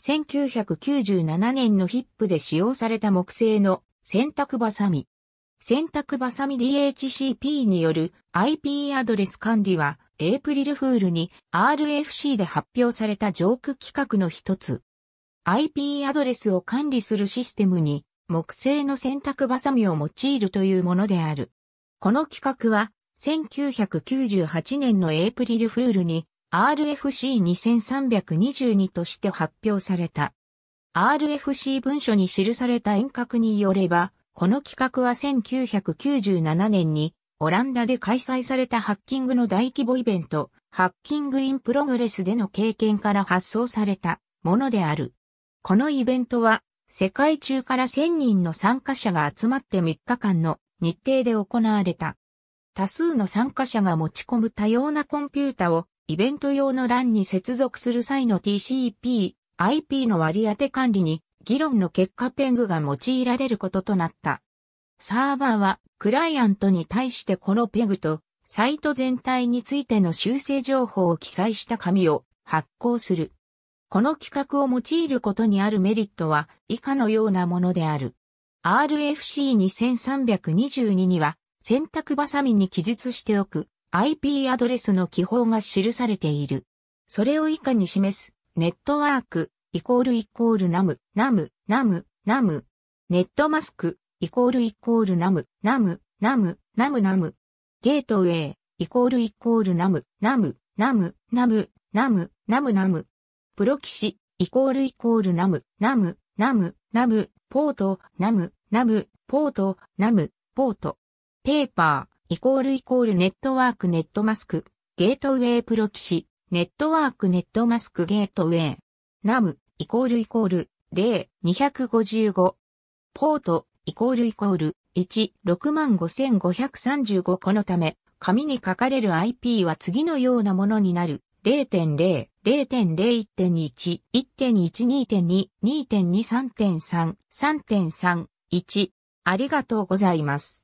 1997年のヒップで使用された木製の洗濯バサミ。洗濯バサミ DHCP による IP アドレス管理は、エイプリルフールに RFC で発表されたジョーク企画の一つ。IP アドレスを管理するシステムに木製の洗濯バサミを用いるというものである。この企画は1998年のエイプリルフールに RFC2322 として発表された。RFC 文書に記された遠隔によれば、この企画は1997年にオランダで開催されたハッキングの大規模イベント、ハッキングインプログレスでの経験から発想されたものである。このイベントは世界中から1000人の参加者が集まって3日間の日程で行われた。多数の参加者が持ち込む多様なコンピュータをイベント用の欄に接続する際の TCP、IP の割り当て管理に議論の結果ペングが用いられることとなった。サーバーはクライアントに対してこのペグとサイト全体についての修正情報を記載した紙を発行する。この規格を用いることにあるメリットは以下のようなものである。RFC2322 には選択バサミに記述しておく。IP アドレスの記法が記されている。それを以下に示す、ネットワーク、イコールイコールナム、ナム、ナム、ナム、ネットマスク、イコールイコールナム、ナム、ナム、ナムナム、ゲートウェイ、イコールイコールナム、ナム、ナム、ナム、ナム、ナムナム、プロキシ、イコールイコールナム、ナム、ナム、ナム、ポート、ナム、ナム、ポート、ナム、ポート、ペーパー。イコールイコールネットワークネットマスク、ゲートウェイプロキシ、ネットワークネットマスクゲートウェイ、ナム、イコールイコール、0、255。ポート、イコールイコール、1、65535このため、紙に書かれる IP は次のようなものになる。0.0、0.0.1.1、1.1、2.2、2.2、3.3、3.3、1。ありがとうございます。